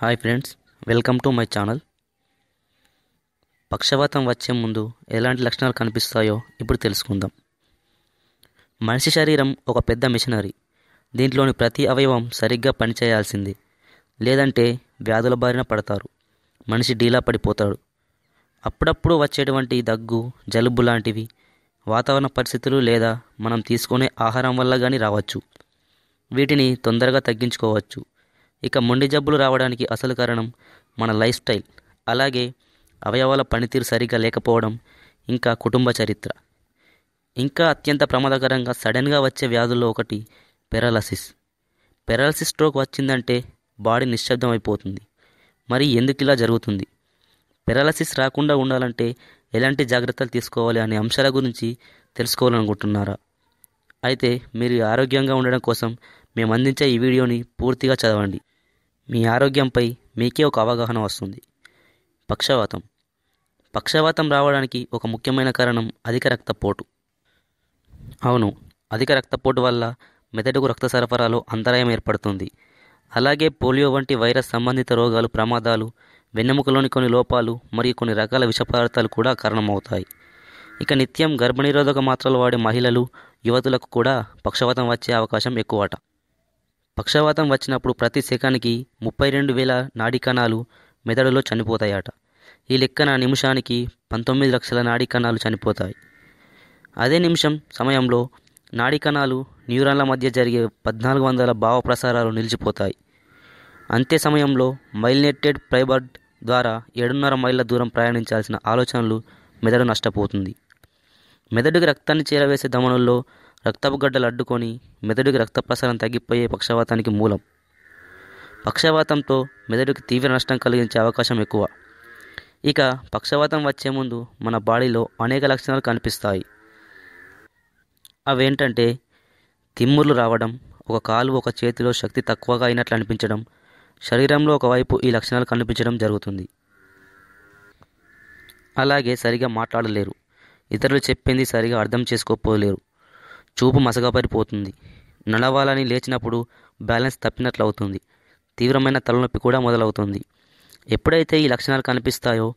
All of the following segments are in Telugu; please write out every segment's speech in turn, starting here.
hi friends welcome to my channel పక్షవాతం వచ్చే ముందు ఎలాంటి లక్షణాలు కనిపిస్తాయో ఇప్పుడు తెలుసుకుందాం మనిషి శరీరం ఒక పెద్ద మిషనరీ దీంట్లోని ప్రతి అవయవం సరిగ్గా పనిచేయాల్సింది లేదంటే వ్యాధుల బారిన పడతారు మనిషి డీలా పడిపోతాడు అప్పుడప్పుడు వచ్చేటువంటి దగ్గు జలుబు లాంటివి వాతావరణ పరిస్థితులు లేదా మనం తీసుకునే ఆహారం వల్ల కానీ రావచ్చు వీటిని తొందరగా తగ్గించుకోవచ్చు ఇక మొండి జబ్బులు రావడానికి అసలు కారణం మన లైఫ్ స్టైల్ అలాగే అవయవాల పనితీరు సరిగ్గా లేకపోవడం ఇంకా కుటుంబ చరిత్ర ఇంకా అత్యంత ప్రమాదకరంగా సడన్గా వచ్చే వ్యాధుల్లో ఒకటి పెరాలసిస్ పెరాలసిస్ స్ట్రోక్ వచ్చిందంటే బాడీ నిశ్శబ్దం అయిపోతుంది మరి ఎందుకు ఇలా జరుగుతుంది పెరాలసిస్ రాకుండా ఉండాలంటే ఎలాంటి జాగ్రత్తలు తీసుకోవాలి అనే అంశాల గురించి తెలుసుకోవాలనుకుంటున్నారా అయితే మీరు ఆరోగ్యంగా ఉండడం కోసం మేము అందించే ఈ వీడియోని పూర్తిగా చదవండి మీ ఆరోగ్యంపై మీకే ఒక అవగాహన వస్తుంది పక్షవాతం పక్షవాతం రావడానికి ఒక ముఖ్యమైన కారణం అధిక రక్తపోటు అవును అధిక రక్తపోటు వల్ల మెదడుకు రక్త సరఫరాలో అంతరాయం ఏర్పడుతుంది అలాగే పోలియో వంటి వైరస్ సంబంధిత రోగాలు ప్రమాదాలు వెన్నెముకలోని కొన్ని లోపాలు మరియు కొన్ని రకాల పదార్థాలు కూడా కారణమవుతాయి ఇక నిత్యం గర్భనిరోధక మాత్రలు వాడే మహిళలు యువతులకు కూడా పక్షవాతం వచ్చే అవకాశం ఎక్కువట పక్షవాతం వచ్చినప్పుడు ప్రతి సెకండ్కి ముప్పై రెండు వేల నాడీ కణాలు మెదడులో చనిపోతాయట ఈ లెక్కన నిమిషానికి పంతొమ్మిది లక్షల నాడీ కణాలు చనిపోతాయి అదే నిమిషం సమయంలో నాడీ కణాలు న్యూరాన్ల మధ్య జరిగే పద్నాలుగు వందల భావ ప్రసారాలు నిలిచిపోతాయి అంతే సమయంలో మైల్నెట్టెడ్ ప్రైబర్డ్ ద్వారా ఏడున్నర మైళ్ళ దూరం ప్రయాణించాల్సిన ఆలోచనలు మెదడు నష్టపోతుంది మెదడుకి రక్తాన్ని చేరవేసే ధమనుల్లో రక్తపు గడ్డలు అడ్డుకొని మెదడుకి రక్త ప్రసారం తగ్గిపోయే పక్షవాతానికి మూలం పక్షవాతంతో మెదడుకి తీవ్ర నష్టం కలిగించే అవకాశం ఎక్కువ ఇక పక్షవాతం వచ్చే ముందు మన బాడీలో అనేక లక్షణాలు కనిపిస్తాయి అవేంటంటే తిమ్ముర్లు రావడం ఒక కాలు ఒక చేతిలో శక్తి తక్కువగా అయినట్లు అనిపించడం శరీరంలో ఒకవైపు ఈ లక్షణాలు కనిపించడం జరుగుతుంది అలాగే సరిగా మాట్లాడలేరు ఇతరులు చెప్పింది సరిగా అర్థం చేసుకోపోలేరు చూపు మసగపరిపోతుంది నడవాలని లేచినప్పుడు బ్యాలెన్స్ తప్పినట్లు అవుతుంది తీవ్రమైన తలనొప్పి కూడా మొదలవుతుంది ఎప్పుడైతే ఈ లక్షణాలు కనిపిస్తాయో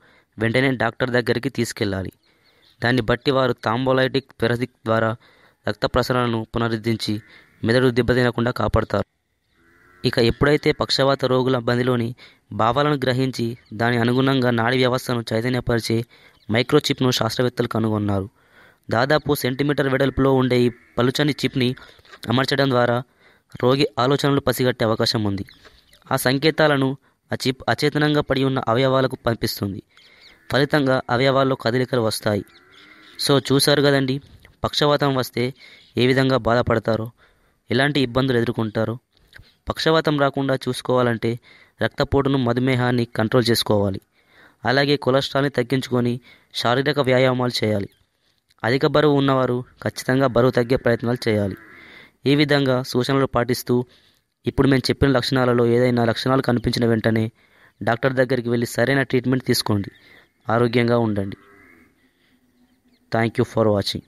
వెంటనే డాక్టర్ దగ్గరికి తీసుకెళ్ళాలి దాన్ని బట్టి వారు తాంబోలైటిక్ పెరసిక్ ద్వారా రక్త ప్రసరణను పునరుద్ధరించి మెదడు దెబ్బతినకుండా కాపాడతారు ఇక ఎప్పుడైతే పక్షవాత రోగుల బందిలోని భావాలను గ్రహించి దాని అనుగుణంగా నాడీ వ్యవస్థను చైతన్యపరిచే మైక్రోచిప్ను శాస్త్రవేత్తలు కనుగొన్నారు దాదాపు సెంటీమీటర్ వెడల్పులో ఉండే ఈ పలుచని చిప్ని అమర్చడం ద్వారా రోగి ఆలోచనలు పసిగట్టే అవకాశం ఉంది ఆ సంకేతాలను ఆ చిప్ అచేతనంగా పడి ఉన్న అవయవాలకు పంపిస్తుంది ఫలితంగా అవయవాల్లో కదలికలు వస్తాయి సో చూశారు కదండి పక్షవాతం వస్తే ఏ విధంగా బాధపడతారో ఎలాంటి ఇబ్బందులు ఎదుర్కొంటారో పక్షవాతం రాకుండా చూసుకోవాలంటే రక్తపోటును మధుమేహాన్ని కంట్రోల్ చేసుకోవాలి అలాగే కొలెస్ట్రాల్ని తగ్గించుకొని శారీరక వ్యాయామాలు చేయాలి అధిక బరువు ఉన్నవారు ఖచ్చితంగా బరువు తగ్గే ప్రయత్నాలు చేయాలి ఈ విధంగా సూచనలు పాటిస్తూ ఇప్పుడు మేము చెప్పిన లక్షణాలలో ఏదైనా లక్షణాలు కనిపించిన వెంటనే డాక్టర్ దగ్గరికి వెళ్ళి సరైన ట్రీట్మెంట్ తీసుకోండి ఆరోగ్యంగా ఉండండి థ్యాంక్ యూ ఫర్ వాచింగ్